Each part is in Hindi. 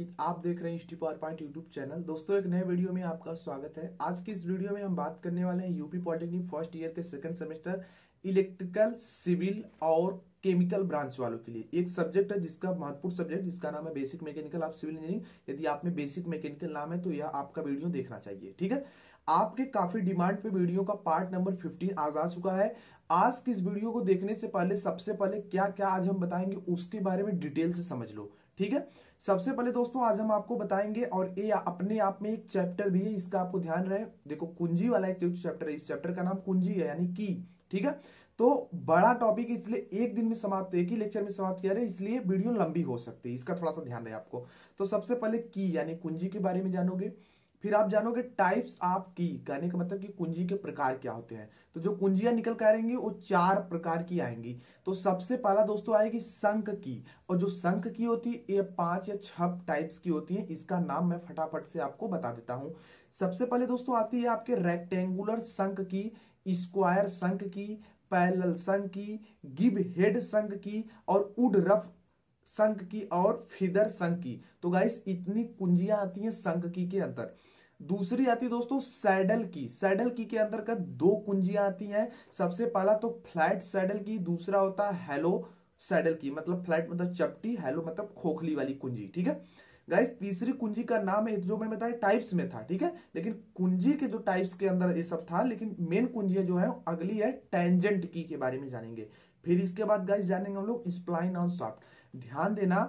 कि आप देख रहे हैं history PowerPoint YouTube channel दोस्तों एक नए वीडियो में आपका स्वागत है आज की इस वीडियो में हम बात करने वाले हैं यूपी पॉलिटेक्निक फर्स्ट ईयर के सेकंड सेमेस्टर इलेक्ट्रिकल सिविल और केमिकल ब्रांच वालों के लिए एक सब्जेक्ट है जिसका महत्वपूर्ण सब्जेक्ट जिसका नाम है बेसिक मैकेनिकल आप सिविल इंजीनियरिंग यदि आप में बेसिक मैकेनिकल नाम है तो यह आपका वीडियो देखना चाहिए ठीक है आपके काफी डिमांड पे वीडियो का पार्ट नंबर 15 आ जा चुका है आज की इस वीडियो को देखने से पहले सबसे पहले क्या क्या आज हम बताएंगे उसके बारे में डिटेल से समझ लो ठीक है सबसे पहले दोस्तों आज हम आपको बताएंगे और ये अपने आप में एक चैप्टर भी है इसका आपको ध्यान रहे देखो कुंजी वाला एक चैप्टर है इस चैप्टर का नाम कुंजी है यानी की ठीक है तो बड़ा टॉपिक इसलिए एक दिन में समाप्त एक ही लेक्चर में समाप्त किया रहे इसलिए वीडियो लंबी हो सकती है इसका थोड़ा सा ध्यान रहे आपको तो सबसे पहले की यानी कुंजी के बारे में जानोगे फिर आप जानोगे टाइप्स आप की कहने का मतलब कि कुंजी के प्रकार क्या होते हैं तो जो कुंजियां निकल कर आएंगी वो चार प्रकार की आएंगी तो सबसे पहला दोस्तों आएगी संख की और जो संख की होती है ये पांच या छह टाइप्स की होती है इसका नाम मैं फटाफट से आपको बता देता हूं सबसे पहले दोस्तों आती है आपके रेक्टेंगुलर संख की स्क्वायर संख की पैरल संख की गिब हेड संख की और उड रफ संख की और फिदर संख की तो गाइस इतनी कुंजियां आती हैं संख की के अंदर दूसरी आती है दोस्तों सैडल की सैडल की के अंतर्गत दो कुंजियां आती हैं सबसे पहला तो फ्लैट सैडल की दूसरा होता है हेलो सैडल की मतलब फ्लैट मतलब चपटी हेलो मतलब खोखली वाली कुंजी ठीक है गाइस तीसरी कुंजी का नाम है जो मैं बताया टाइप्स में था ठीक है लेकिन कुंजी के जो टाइप्स के अंदर ये सब था लेकिन मेन कुंजियां जो है अगली है टेंजेंट की के बारे में जानेंगे फिर इसके बाद गाइस जानेंगे हम लोग स्प्लाइन और सॉफ्ट ध्यान देना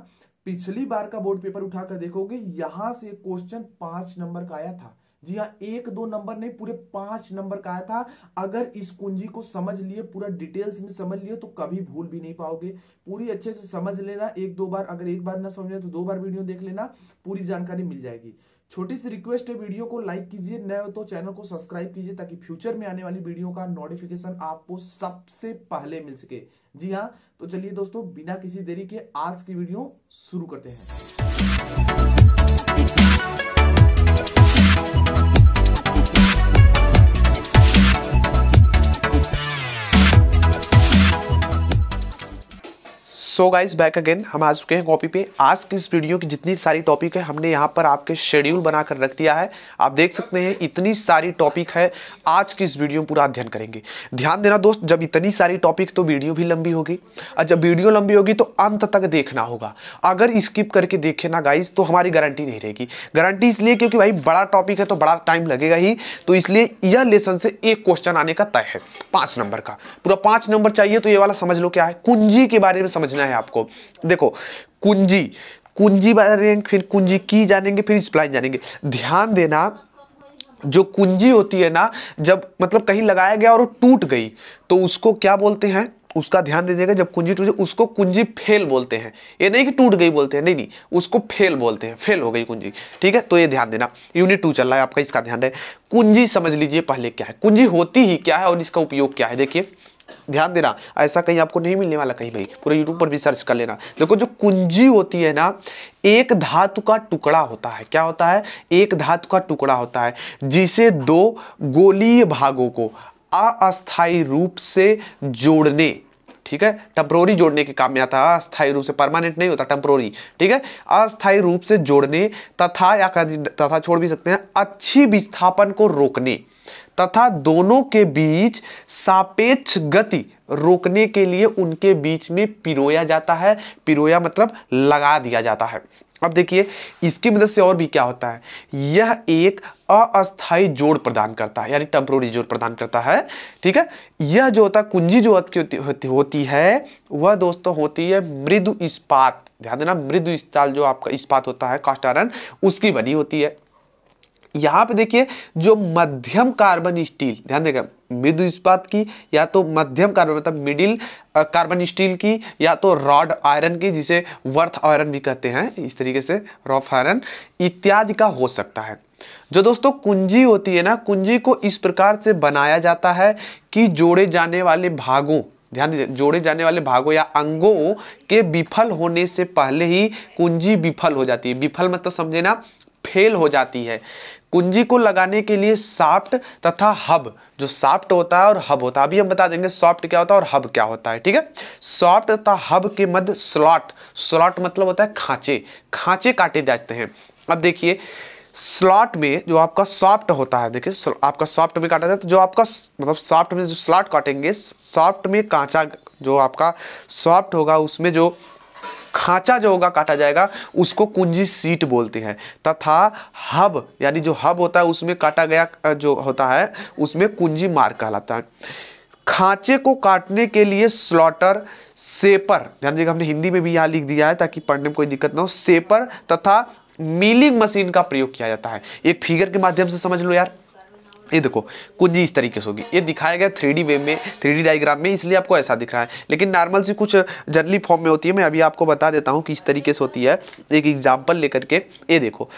पिछली बार का बोर्ड पेपर उठाकर देखोगे यहां से क्वेश्चन पांच नंबर का आया था जी हाँ एक दो नंबर नहीं पूरे पांच नंबर का आया था अगर इस कुंजी को समझ लिए पूरा डिटेल्स में समझ लिए तो कभी भूल भी नहीं पाओगे पूरी अच्छे से समझ लेना एक दो बार अगर एक बार ना समझे तो दो बार वीडियो देख लेना पूरी जानकारी मिल जाएगी छोटी सी रिक्वेस्ट है वीडियो को लाइक कीजिए नए हो तो चैनल को सब्सक्राइब कीजिए ताकि फ्यूचर में आने वाली वीडियो का नोटिफिकेशन आपको सबसे पहले मिल सके जी हाँ तो चलिए दोस्तों बिना किसी देरी के आज की वीडियो शुरू करते हैं सो गाइज बैक अगेन हम आ चुके हैं कॉपी पे आज की इस वीडियो की जितनी सारी टॉपिक है हमने यहाँ पर आपके शेड्यूल बनाकर रख दिया है आप देख सकते हैं इतनी सारी टॉपिक है आज की इस वीडियो में पूरा अध्ययन करेंगे ध्यान देना दोस्त जब इतनी सारी टॉपिक तो वीडियो भी लंबी होगी और जब वीडियो लंबी होगी तो अंत तक देखना होगा अगर स्किप करके देखे ना गाइज तो हमारी गारंटी नहीं रहेगी गारंटी इसलिए क्योंकि भाई बड़ा टॉपिक है तो बड़ा टाइम लगेगा ही तो इसलिए यह लेसन से एक क्वेश्चन आने का तय है पाँच नंबर का पूरा पाँच नंबर चाहिए तो ये वाला समझ लो क्या है कुंजी के बारे में समझना है है आपको देखो कुंजी कुंजी जानेंगे फिर कुंजी की जानेंगे फिर स्प्लाइन जानेंगे ध्यान देना जो कुंजी होती है ना जब मतलब कहीं लगाया गया और वो टूट गई तो उसको क्या बोलते हैं उसका ध्यान दीजिएगा जब कुंजी टूटे उसको कुंजी फेल बोलते हैं ये नहीं कि टूट गई बोलते हैं नहीं नहीं उसको फेल बोलते हैं फेल हो गई कुंजी ठीक है तो ये ध्यान देना यूनिट टू चल रहा है आपका इसका ध्यान रहे कुंजी समझ लीजिए पहले क्या है कुंजी होती ही क्या है और इसका उपयोग क्या है देखिए ध्यान देना ऐसा कहीं आपको नहीं मिलने वाला कहीं भाई पूरे यूट्यूब पर भी सर्च कर लेना देखो जो कुंजी होती है ना एक धातु का टुकड़ा होता है क्या होता है एक धातु का टुकड़ा होता है जिसे दो गोलीय भागों को अस्थायी रूप से जोड़ने ठीक है टेम्प्रोरी जोड़ने के काम में आता है अस्थायी रूप से परमानेंट नहीं होता टेम्प्रोरी ठीक है अस्थायी रूप से जोड़ने तथा या तथा छोड़ भी सकते हैं अच्छी विस्थापन को रोकने तथा दोनों के बीच सापेक्ष गति रोकने के लिए उनके बीच में पिरोया जाता है पिरोया मतलब लगा दिया जाता है अब देखिए इसकी मदद से और भी क्या होता है यह एक अस्थाई जोड़ प्रदान करता है यानी टेम्प्रोरी जोड़ प्रदान करता है ठीक है यह जो होता है कुंजी जो होती, होती है वह दोस्तों होती है मृदु इस्पात ध्यान देना मृदु इस्पात जो आपका इस्पात होता है कास्ट आयरन उसकी बनी होती है यहां पे देखिए जो मध्यम कार्बन स्टील ध्यान देगा मृदु इस्पात की या तो मध्यम कार्बन मतलब मिडिल कार्बन स्टील की या तो रॉड आयरन की जिसे वर्थ आयरन भी कहते हैं इस तरीके से रॉफ आयरन इत्यादि का हो सकता है जो दोस्तों कुंजी होती है ना कुंजी को इस प्रकार से बनाया जाता है कि जोड़े जाने वाले भागों ध्यान दीजिए जोड़े जाने वाले भागों या अंगों के विफल होने से पहले ही कुंजी विफल हो जाती है विफल मतलब समझे ना फेल हो जाती है कुंजी को लगाने के लिए साफ्ट तथा हब जो साफ्ट होता है और हब होता है अभी हम बता देंगे सॉफ्ट क्या होता है और हब क्या होता है ठीक है सॉफ्ट तथा हब के मध्य स्लॉट स्लॉट मतलब होता है खांचे खांचे काटे जाते हैं अब देखिए स्लॉट में जो आपका सॉफ्ट होता है देखिए आपका सॉफ्ट में काटा जाता है तो जो आपका मतलब सॉफ्ट में जो स्लॉट काटेंगे सॉफ्ट में कांचा जो आपका सॉफ्ट होगा उसमें जो खांचा जो होगा काटा जाएगा उसको कुंजी सीट बोलते हैं तथा हब यानी जो हब होता है उसमें काटा गया जो होता है उसमें कुंजी मार कहलाता है खांचे को काटने के लिए स्लॉटर सेपर ध्यान दीजिएगा हमने हिंदी में भी यहाँ लिख दिया है ताकि पढ़ने में कोई दिक्कत ना हो सेपर तथा मिलिंग मशीन का प्रयोग किया जाता है एक फिगर के माध्यम से समझ लो यार ये देखो कुछ इस तरीके से होगी ये दिखाया गया थ्री डी वेव में थ्री डी डायग्राम में इसलिए आपको ऐसा दिख रहा है लेकिन नॉर्मल सी कुछ जर्नली फॉर्म में होती है मैं अभी आपको बता देता हूँ कि इस तरीके से होती है एक एग्जाम्पल लेकर के ये देखो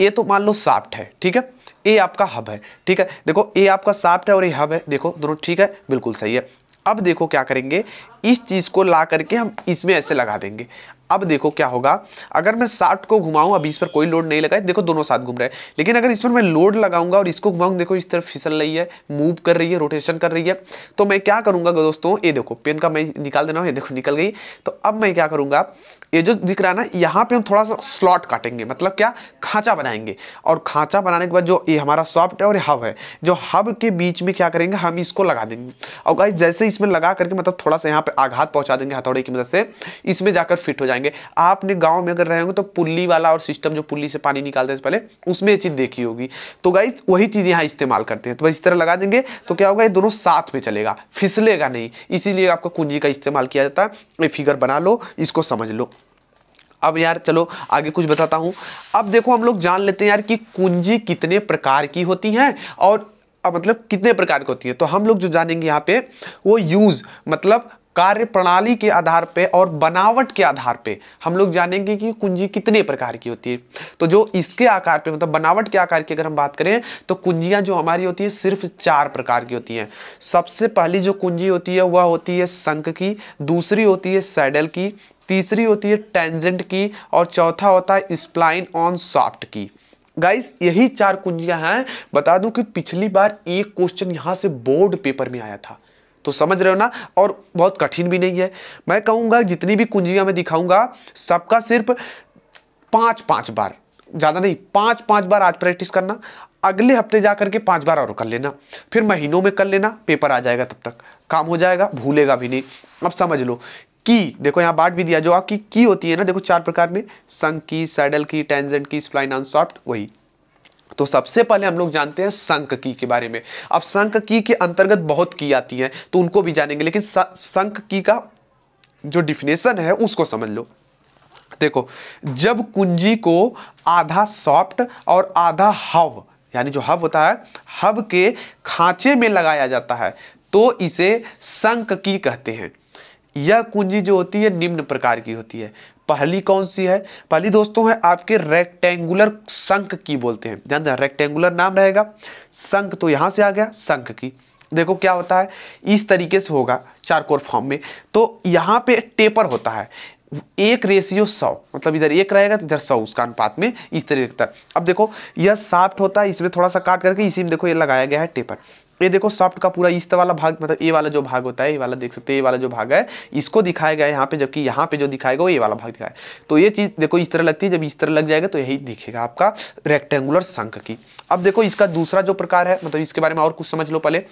ये तो मान लो साफ्ट है ठीक है ये आपका हब है ठीक है देखो ये आपका साफ्ट है और ये हब है देखो दोनों ठीक है बिल्कुल सही है अब देखो क्या करेंगे इस चीज़ को ला करके हम इसमें ऐसे लगा देंगे अब देखो क्या होगा अगर मैं साठ को घुमाऊं अभी इस पर कोई लोड नहीं लगा है देखो दोनों साथ घूम रहे हैं लेकिन अगर इस पर मैं लोड लगाऊंगा और इसको घुमाऊंगा देखो इस तरफ फिसल रही है मूव कर रही है रोटेशन कर रही है तो मैं क्या करूंगा दोस्तों ये देखो पेन का मैं निकाल देना ये देखो निकल गई तो अब मैं क्या करूंगा ये जो दिख रहा है ना यहाँ पे हम थोड़ा सा स्लॉट काटेंगे मतलब क्या खांचा बनाएंगे और खांचा बनाने के बाद जो ये हमारा सॉफ्ट है और हब है जो हब के बीच में क्या करेंगे हम इसको लगा देंगे और गाइस जैसे इसमें लगा करके मतलब थोड़ा सा यहाँ पे आघात पहुँचा देंगे हथौड़े की मदद से इसमें जाकर फिट हो जाएंगे आपने गाँव में अगर रहे होंगे तो पुल्ली वाला और सिस्टम जो पुल्ली से पानी निकालते हैं पहले उसमें ये चीज़ देखी होगी तो गाइज वही चीज़ यहाँ इस्तेमाल करते हैं तो इस तरह लगा देंगे तो क्या होगा ये दोनों साथ में चलेगा फिसलेगा नहीं इसीलिए आपको कुंजी का इस्तेमाल किया जाता है ये फिगर बना लो इसको समझ लो अब यार चलो आगे कुछ बताता हूँ अब देखो हम लोग जान लेते हैं यार कि कुंजी कितने प्रकार की होती हैं और अब मतलब कितने प्रकार की होती है तो हम लोग जो जानेंगे यहाँ पे वो यूज़ मतलब कार्य प्रणाली के आधार पे और बनावट के आधार पे हम लोग जानेंगे कि कुंजी कितने प्रकार की होती है तो जो इसके आकार पे मतलब बनावट के आकार की अगर हम बात करें तो कुंजियां जो हमारी होती है सिर्फ चार प्रकार की होती हैं सबसे पहली जो कुंजी होती है वह होती है संख की दूसरी होती है सैडल की तीसरी होती है टेंजेंट की और चौथा होता है spline on shaft key guys यही चार कुंजियां हैं बता दूं कि पिछली बार एक क्वेश्चन यहां से बोर्ड पेपर में आया था तो समझ रहे हो ना और बहुत कठिन भी नहीं है मैं कहूंगा जितनी भी कुंजियां मैं दिखाऊंगा सबका सिर्फ पांच पांच बार ज़्यादा नहीं पांच पांच बार आज प्रैक्टिस करना अगले हफ्ते जा करके पांच बार और कर लेना फिर महीनों में कर लेना पेपर आ जाएगा तब तक काम हो जाएगा भूलेगा भी नहीं अब समझ लो की देखो यहाँ बांट भी दिया जो आपकी की होती है ना देखो चार प्रकार में संघ की सैडल की टेंजेंट की स्प्लाइन अनसॉफ्ट वही तो सबसे पहले हम लोग जानते हैं संक की के बारे में अब संक की के अंतर्गत बहुत की आती हैं तो उनको भी जानेंगे लेकिन संक की का जो डिफिनेशन है उसको समझ लो देखो जब कुंजी को आधा सॉफ्ट और आधा हव यानी जो हब होता है हब के खांचे में लगाया जाता है तो इसे संक की कहते हैं यह कुंजी जो होती है निम्न प्रकार की होती है पहली कौन सी है पहली दोस्तों है आपके रेक्टेंगुलर संख की बोलते हैं ध्यान रेक्टेंगुलर नाम रहेगा संख तो यहां से आ गया संख की देखो क्या होता है इस तरीके से होगा चार कोर फॉर्म में तो यहाँ पे टेपर होता है एक रेशियो सौ मतलब इधर एक रहेगा तो इधर सौ उसका अनुपात में इस तरीके का अब देखो यह साफ्ट होता है इसमें थोड़ा सा काट करके इसी में देखो ये लगाया गया है टेपर ये देखो सॉफ्ट का पूरा इस वाला भाग मतलब ए वाला जो भाग होता है ये वाला देख सकते हैं ये वाला जो भाग है इसको दिखाया गया है यहाँ पे जबकि यहाँ पे जो दिखाया गया वो ये वाला भाग दिखाया तो ये चीज़ देखो इस तरह लगती है जब इस तरह लग जाएगा तो यही दिखेगा आपका रेक्टेंगुलर शंख की अब देखो इसका दूसरा जो प्रकार है मतलब इसके बारे में और कुछ समझ लो पहले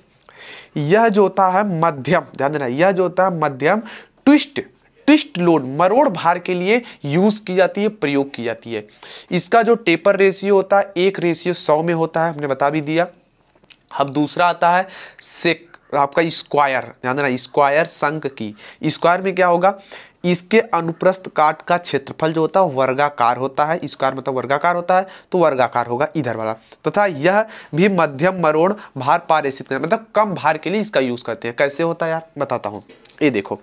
यह जो होता है मध्यम ध्यान देना यह जो होता है मध्यम ट्विस्ट ट्विस्ट लोड मरोड़ भार के लिए यूज की जाती है प्रयोग की जाती है इसका जो टेपर रेशियो होता है एक रेशियो सौ में होता है हमने बता भी दिया अब दूसरा आता है सेक आपका स्क्वायर ध्यान देना स्क्वायर संक की स्क्वायर में क्या होगा इसके अनुप्रस्थ काट का क्षेत्रफल जो होता है वर्गाकार होता है स्क्वायर मतलब वर्गाकार होता है तो वर्गाकार होगा इधर वाला तथा यह भी मध्यम मरोड़ भार पारेषित मतलब कम भार के लिए इसका यूज करते हैं कैसे होता है यार बताता हूँ ये देखो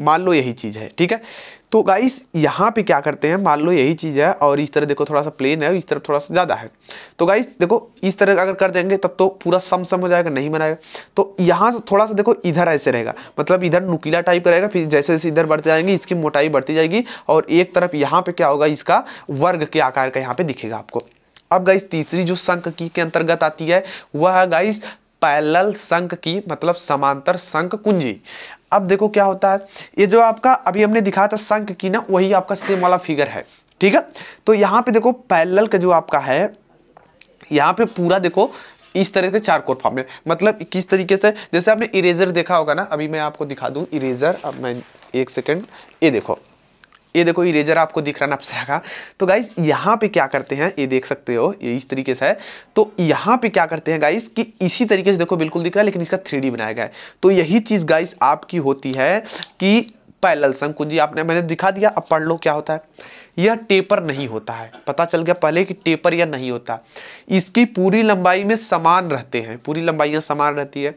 मान लो यही चीज है ठीक है तो गाइस यहाँ पे क्या करते हैं मान लो यही चीज़ है और इस तरह देखो थोड़ा सा प्लेन है इस तरफ थोड़ा सा ज़्यादा है तो गाइस देखो इस तरह अगर कर देंगे तब तो पूरा सम सम हो जाएगा नहीं बनाएगा तो यहाँ से थोड़ा सा देखो इधर ऐसे रहेगा मतलब इधर नुकीला टाइप रहेगा फिर जैसे जैसे इधर बढ़ते जाएंगे इसकी मोटाई बढ़ती जाएगी और एक तरफ यहाँ पर क्या होगा इसका वर्ग के आकार का यहाँ पर दिखेगा आपको अब गाइस तीसरी जो संख की के अंतर्गत आती है वह है गाइस पैलल संख की मतलब समांतर संख कुंजी अब देखो क्या होता है ये जो आपका अभी हमने दिखाया था संख की ना वही आपका सेम वाला फिगर है ठीक है तो यहाँ पे देखो पैरेलल का जो आपका है यहाँ पे पूरा देखो इस तरह से चार कोर फॉर्म में मतलब किस तरीके से जैसे आपने इरेजर देखा होगा ना अभी मैं आपको दिखा दूँ इरेजर अब मैं एक सेकेंड ये देखो ये देखो इरेजर आपको दिख रहा ना का तो गाइस यहाँ पे क्या करते हैं ये देख सकते हो ये इस तरीके से है तो यहाँ पे क्या करते हैं गाइस कि इसी तरीके से देखो बिल्कुल दिख रहा है लेकिन इसका थ्री बनाया गया है तो यही चीज़ गाइस आपकी होती है कि पैलल संकुंजी आपने मैंने दिखा दिया अब पढ़ लो क्या होता है यह टेपर नहीं होता है पता चल गया पहले कि टेपर या नहीं होता इसकी पूरी लंबाई में समान रहते हैं पूरी लंबाइयाँ समान रहती है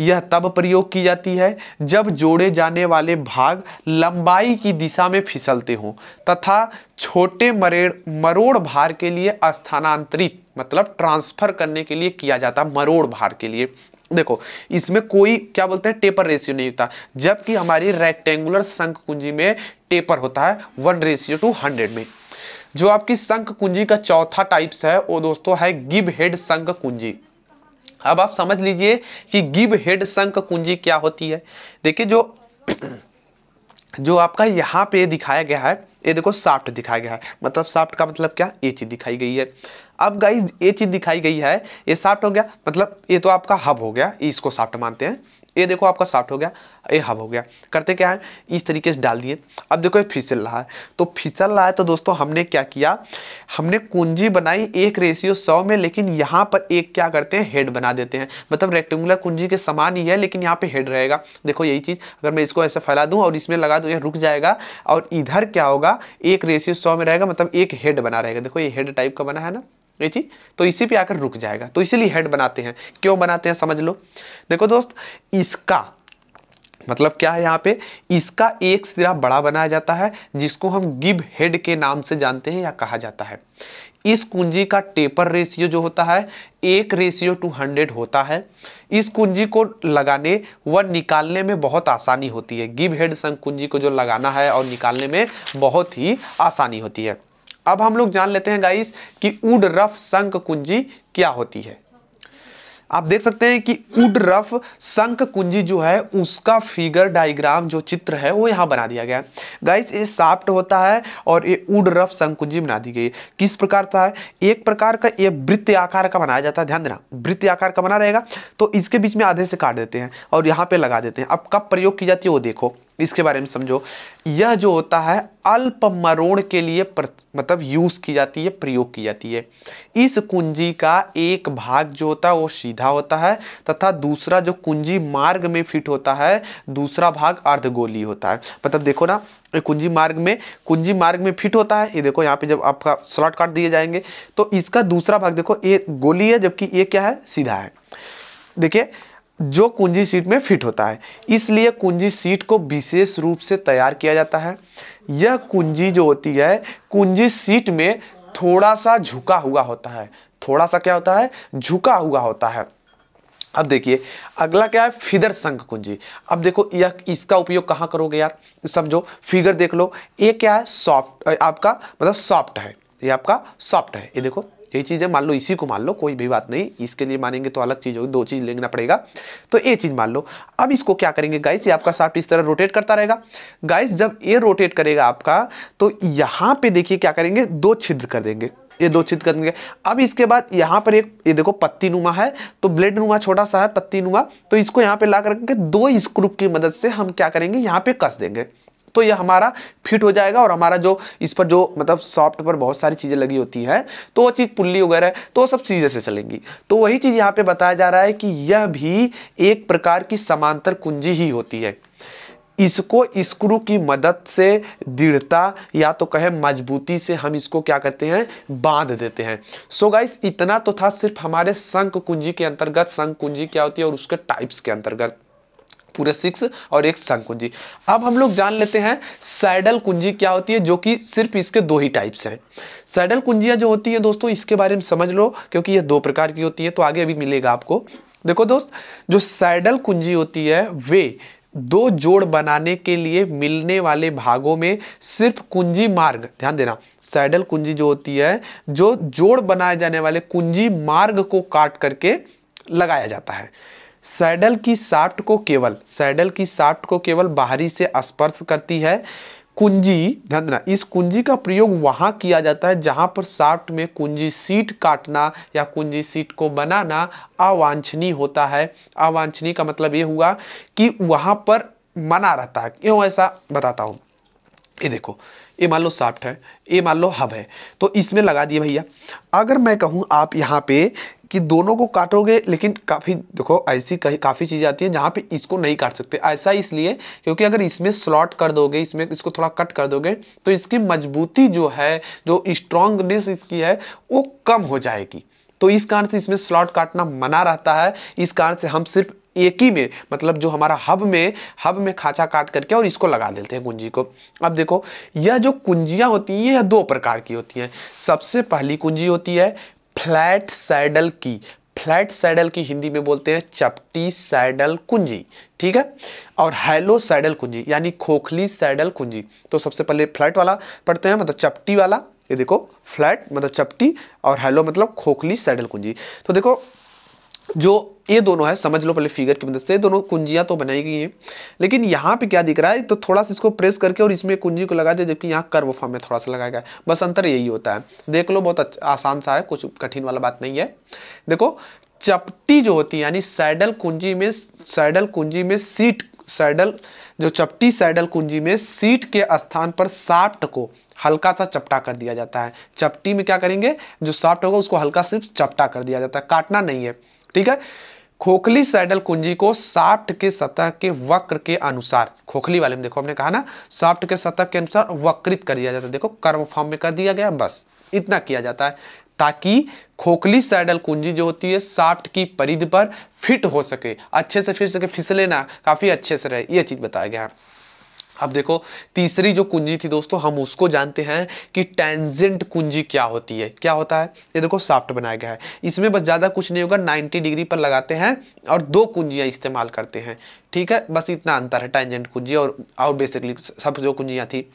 यह तब प्रयोग की जाती है जब जोड़े जाने वाले भाग लंबाई की दिशा में फिसलते हों तथा छोटे मरेड़ मरोड़ भार के लिए स्थानांतरित मतलब ट्रांसफर करने के लिए किया जाता मरोड़ भार के लिए देखो इसमें कोई क्या बोलते हैं टेपर रेशियो नहीं होता जबकि हमारी रेक्टेंगुलर शंख कुंजी में टेपर होता है वन रेशियो टू हंड्रेड में जो आपकी शंख कुंजी का चौथा टाइप्स है वो दोस्तों है गिब हेड शंख कुंजी अब आप समझ लीजिए कि गिव हेड संक कुंजी क्या होती है देखिए जो जो आपका यहाँ पे दिखाया गया है ये देखो साफ्ट दिखाया गया है मतलब साफ्ट का मतलब क्या ये चीज़ दिखाई गई है अब गाइज ये चीज़ दिखाई गई है ये साफ्ट हो गया मतलब ये तो आपका हब हो गया इसको साफ्ट मानते हैं ये देखो आपका साठ हो गया ये हब हो गया करते क्या है इस तरीके से डाल दिए अब देखो ये फिसल रहा है तो फिसल रहा है तो दोस्तों हमने क्या किया हमने कुंजी बनाई एक रेशियो सौ में लेकिन यहाँ पर एक क्या करते हैं हेड बना देते हैं मतलब रेक्टेंगुलर कुंजी के समान ही है लेकिन यहाँ पे हेड रहेगा देखो यही चीज़ अगर मैं इसको ऐसे फैला दूँ और इसमें लगा दूँ ये रुक जाएगा और इधर क्या होगा एक रेशियो सौ में रहेगा मतलब एक हेड बना रहेगा देखो ये हेड टाइप का बना है ना जी तो इसी पे आकर रुक जाएगा तो इसीलिए हेड बनाते हैं क्यों बनाते हैं समझ लो देखो दोस्त इसका मतलब क्या है यहाँ पे इसका एक सिरा बड़ा बनाया जाता है जिसको हम गिब हेड के नाम से जानते हैं या कहा जाता है इस कुंजी का टेपर रेशियो जो होता है एक रेशियो टू हंड्रेड होता है इस कुंजी को लगाने व निकालने में बहुत आसानी होती है गिब हेड संग कुंजी को जो लगाना है और निकालने में बहुत ही आसानी होती है अब हम लोग जान लेते हैं गाइस कि उड रफ संक कुंजी क्या होती है आप देख सकते हैं कि उड रफ संक कुंजी जो है उसका फिगर डायग्राम जो चित्र है वो यहाँ बना दिया गया है गाइस ये साफ्ट होता है और ये उड रफ संक कुंजी बना दी गई किस प्रकार का है एक प्रकार का ये वृत्त आकार का बनाया जाता है ध्यान देना वृत्त आकार का बना रहेगा तो इसके बीच में आधे से काट देते हैं और यहाँ पे लगा देते हैं अब कब प्रयोग की जाती है वो देखो इसके बारे में समझो यह जो होता है अल्प मरोड़ के लिए मतलब यूज की जाती है प्रयोग की जाती है इस कुंजी का एक भाग जो होता है वो सीधा होता है तथा दूसरा जो कुंजी मार्ग में फिट होता है दूसरा भाग अर्धगोली होता है मतलब देखो ना कुंजी मार्ग में कुंजी मार्ग में फिट होता है ये देखो यहाँ पे जब आपका स्लॉट काट दिए जाएंगे तो इसका दूसरा भाग देखो ये गोली है जबकि ये क्या है सीधा है देखिए जो कुंजी सीट में फिट होता है इसलिए कुंजी सीट को विशेष रूप से तैयार किया जाता है यह कुंजी जो होती है कुंजी सीट में थोड़ा सा झुका हुआ होता है थोड़ा सा क्या होता है झुका हुआ होता है अब देखिए अगला क्या है फिदर संघ कुंजी अब देखो यह इसका उपयोग कहाँ करोगे यार समझो फिगर देख लो ये क्या है सॉफ्ट आपका मतलब सॉफ्ट है ये आपका सॉफ्ट है ये देखो यही चीज़ है मान लो इसी को मान लो कोई भी बात नहीं इसके लिए मानेंगे तो अलग चीज़ होगी दो चीज़ लेना पड़ेगा तो ये चीज़ मान लो अब इसको क्या करेंगे गाइस ये आपका साफ्ट इस तरह रोटेट करता रहेगा गाइस जब ये रोटेट करेगा आपका तो यहाँ पे देखिए क्या करेंगे दो छिद्र कर देंगे ये दो छिद्र कर देंगे अब इसके बाद यहाँ पर एक ये देखो पत्ती नुमा है तो ब्लेड नुमा छोटा सा है पत्ती नुमा तो इसको यहाँ पे ला करके दो स्क्रूप की मदद से हम क्या करेंगे यहाँ पे कस देंगे तो यह हमारा फिट हो जाएगा और हमारा जो इस पर जो मतलब सॉफ्ट पर बहुत सारी चीज़ें लगी होती है तो वो चीज़ पुल्ली वगैरह तो वह सब चीज़ें से चलेंगी तो वही चीज़ यहाँ पे बताया जा रहा है कि यह भी एक प्रकार की समांतर कुंजी ही होती है इसको स्क्रू की मदद से दृढ़ता या तो कहें मजबूती से हम इसको क्या करते हैं बांध देते हैं सो so गाइस इतना तो था सिर्फ हमारे संक कुंजी के अंतर्गत संक कुंजी क्या होती है और उसके टाइप्स के अंतर्गत पूरे सिक्स और एक शंख कुंजी अब हम लोग जान लेते हैं सैडल कुंजी क्या होती है जो कि सिर्फ इसके दो ही टाइप्स हैं सैडल कुंजियाँ जो होती हैं दोस्तों इसके बारे में समझ लो क्योंकि ये दो प्रकार की होती है तो आगे भी मिलेगा आपको देखो दोस्त जो सैडल कुंजी होती है वे दो जोड़ बनाने के लिए मिलने वाले भागों में सिर्फ कुंजी मार्ग ध्यान देना सैडल कुंजी जो होती है जो जोड़ बनाए जाने वाले कुंजी मार्ग को काट करके लगाया जाता है सैडल की साफ्ट को केवल सैडल की साफ्ट को केवल बाहरी से स्पर्श करती है कुंजी ध्यान इस कुंजी का प्रयोग वहां किया जाता है जहां पर साफ्ट में कुंजी सीट काटना या कुंजी सीट को बनाना अवांछनीय होता है अवांछनीय का मतलब ये हुआ कि वहां पर मना रहता है क्यों ऐसा बताता हूँ ये देखो ये मान लो साफ्ट है ये मान लो हब है तो इसमें लगा दिए भैया अगर मैं कहूँ आप यहाँ पे कि दोनों को काटोगे लेकिन काफ़ी देखो ऐसी कहीं काफ़ी चीज़ें आती हैं जहाँ पे इसको नहीं काट सकते ऐसा इसलिए क्योंकि अगर इसमें स्लॉट कर दोगे इसमें इसको थोड़ा कट कर दोगे तो इसकी मजबूती जो है जो स्ट्रांगनेस इसकी है वो कम हो जाएगी तो इस कारण से इसमें स्लॉट काटना मना रहता है इस कारण से हम सिर्फ एक ही में मतलब जो हमारा हब में हब में खाचा काट करके और इसको लगा देते हैं कुंजी को अब देखो यह जो कुंजियाँ होती हैं यह दो प्रकार की होती हैं सबसे पहली कुंजी होती है flat saddle key flat saddle की हिंदी में बोलते हैं चपटी सैडल कुंजी ठीक है और हैलो सैडल कुंजी यानी खोखली सैडल कुंजी तो सबसे पहले फ्लैट वाला पढ़ते हैं मतलब चपटी वाला ये देखो फ्लैट मतलब चपटी और हैलो मतलब खोखली सैडल कुंजी तो देखो जो ये दोनों है समझ लो पहले फिगर की मदद से दोनों कुंजियां तो बनाई गई हैं लेकिन यहाँ पे क्या दिख रहा है तो थोड़ा सा इसको प्रेस करके और इसमें कुंजी को लगा दिया जबकि यहाँ कर्व फॉर्म में थोड़ा सा लगाया गया बस अंतर यही होता है देख लो बहुत अच्छा, आसान सा है कुछ कठिन वाला बात नहीं है देखो चपटी जो होती है यानी सैडल कुंजी में सैडल कुंजी में सीट सैडल जो चपटी सैडल कुंजी में सीट के स्थान पर साफ्ट को हल्का सा चपटा कर दिया जाता है चपटी में क्या करेंगे जो साफ्ट होगा उसको हल्का सिर्फ चपटा कर दिया जाता है काटना नहीं है ठीक है खोखली सैडल कुंजी को साफ्ट के सतह के वक्र के अनुसार खोखली वाले में देखो हमने कहा ना साफ्ट के सतह के अनुसार वक्रित कर दिया जाता है देखो कर्म फॉर्म में कर दिया गया बस इतना किया जाता है ताकि खोखली सैडल कुंजी जो होती है साफ्ट की परिध पर फिट हो सके अच्छे से फिर सके फिसले ना काफ़ी अच्छे से रहे ये चीज़ बताया गया है अब देखो तीसरी जो कुंजी थी दोस्तों हम उसको जानते हैं कि टेंजेंट कुंजी क्या होती है क्या होता है ये देखो साफ्ट बनाया गया है इसमें बस ज़्यादा कुछ नहीं होगा 90 डिग्री पर लगाते हैं और दो कुंजियाँ इस्तेमाल करते हैं ठीक है बस इतना अंतर है टेंजेंट कुंजी और और बेसिकली सब जो कुंजियाँ थी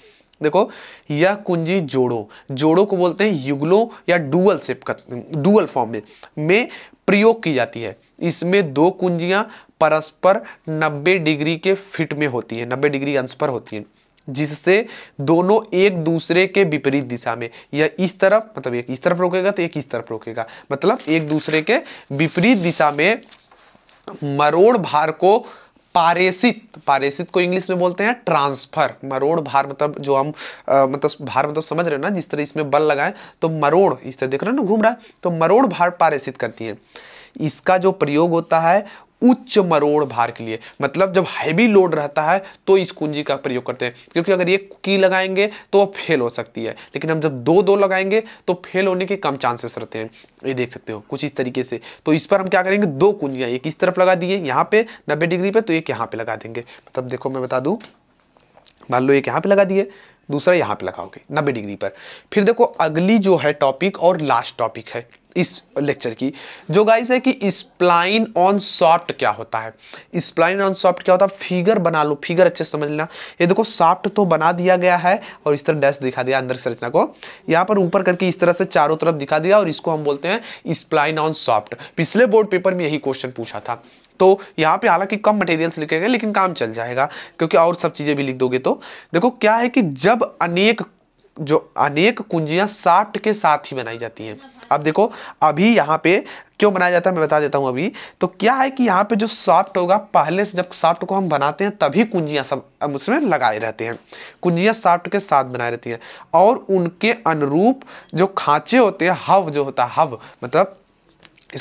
देखो यह कुंजी जोड़ो जोड़ो को बोलते हैं युगलों या डुअल सेप डुअल फॉर्म में प्रयोग की जाती है इसमें दो कुंजियां परस्पर 90 डिग्री के फिट में होती है 90 डिग्री अंश पर होती है जिससे दोनों एक दूसरे के विपरीत दिशा में या इस तरफ मतलब एक इस तरफ रोकेगा तो एक इस तरफ रोकेगा मतलब एक दूसरे के विपरीत दिशा में मरोड़ भार को पारेषित पारेषित को इंग्लिश में बोलते हैं ट्रांसफर मरोड़ भार मतलब जो हम आ, मतलब भार मतलब समझ रहे हैं ना जिस तरह इसमें बल लगाए तो मरोड़ इस तरह देख रहे हो ना घूम रहा है तो मरोड़ भार पारेषित करती है इसका जो प्रयोग होता है उच्च मरोड़ भार के लिए मतलब जब हैवी लोड रहता है तो इस कुंजी का प्रयोग करते हैं क्योंकि अगर ये की लगाएंगे तो वह फेल हो सकती है लेकिन हम जब दो दो लगाएंगे तो फेल होने के कम चांसेस रहते हैं ये देख सकते हो कुछ इस तरीके से तो इस पर हम क्या करेंगे दो कुंजियां एक इस तरफ लगा दिए यहाँ पे नब्बे डिग्री पे तो एक यहाँ पे लगा देंगे मतलब देखो मैं बता दू मान लो एक यहाँ पे लगा दिए दूसरा यहाँ पे लगाओगे नब्बे डिग्री पर फिर देखो अगली जो है टॉपिक और लास्ट टॉपिक है इस लेक्चर की जो गाइस है कि स्प्लाइन ऑन सॉफ्ट क्या होता है स्प्लाइन ऑन सॉफ्ट क्या होता है फिगर बना लो फिगर अच्छे समझ लेना ये देखो सॉफ्ट तो बना दिया गया है और इस तरह डैश दिखा दिया अंदर संरचना को यहाँ पर ऊपर करके इस तरह से चारों तरफ दिखा दिया और इसको हम बोलते हैं स्प्लाइन ऑन सॉफ्ट पिछले बोर्ड पेपर में यही क्वेश्चन पूछा था तो यहाँ पे हालांकि कम मटेरियल्स लिखे गए लेकिन काम चल जाएगा क्योंकि और सब चीज़ें भी लिख दोगे तो देखो क्या है कि जब अनेक जो अनेक कुंजियाँ साफ्ट के साथ ही बनाई जाती हैं अब देखो अभी यहाँ पे क्यों बनाया जाता है मैं बता देता हूँ अभी तो क्या है कि यहाँ पे जो सॉफ्ट होगा पहले से जब सॉफ्ट को हम बनाते हैं तभी कुंजियाँ सब उसमें लगाए रहते हैं कुंजियाँ सॉफ्ट के साथ बनाए रहती हैं और उनके अनुरूप जो खाँचे होते हैं हव जो होता है हव मतलब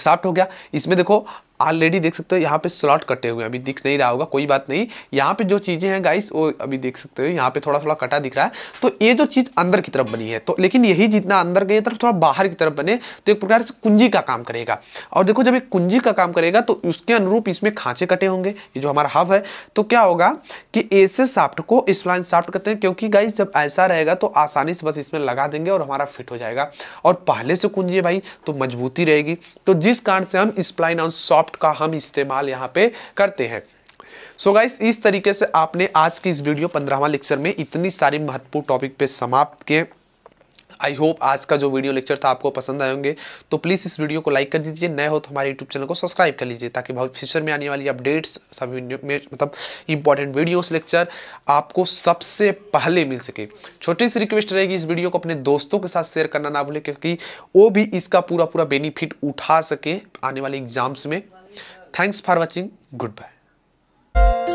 सॉफ्ट हो गया इसमें देखो ऑलरेडी देख सकते हो यहाँ पे स्लॉट कटे हुए हैं अभी दिख नहीं रहा होगा कोई बात नहीं यहाँ पे जो चीज़ें हैं गाइस वो अभी देख सकते हो यहाँ पे थोड़ा थोड़ा कटा दिख रहा है तो ये जो चीज़ अंदर की तरफ बनी है तो लेकिन यही जितना अंदर गई तरफ थोड़ा बाहर की तरफ बने तो एक प्रकार से कुंजी का काम करेगा और देखो जब एक कुंजी का काम करेगा तो उसके अनुरूप इसमें खाँचे कटे होंगे ये जो हमारा हब है तो क्या होगा कि ऐसे साफ्ट को स्प्लाइन साफ्ट करते हैं क्योंकि गाइस जब ऐसा रहेगा तो आसानी से बस इसमें लगा देंगे और हमारा फिट हो जाएगा और पहले से कुंजी है भाई तो मजबूती रहेगी तो जिस कारण से हम स्प्लाइन और सॉफ्ट का हम इस्तेमाल यहाँ पे करते हैं सो so गाइस इस तरीके से आपने आज की इस वीडियो पंद्रहवा लेक्चर में इतनी सारी महत्वपूर्ण टॉपिक पे समाप्त किए आई होप आज का जो वीडियो लेक्चर था आपको पसंद आए होंगे तो प्लीज़ इस वीडियो को लाइक कर दीजिए नए हो तो हमारे यूट्यूब चैनल को सब्सक्राइब कर लीजिए ताकि बहुत फ्यूचर में आने वाली अपडेट्स सभी मतलब इंपॉर्टेंट वीडियोस लेक्चर आपको सबसे पहले मिल सके छोटी सी रिक्वेस्ट रहेगी इस वीडियो को अपने दोस्तों के साथ शेयर करना ना भूलें क्योंकि वो भी इसका पूरा पूरा बेनिफिट उठा सके आने वाले एग्जाम्स में thanks for watching good bye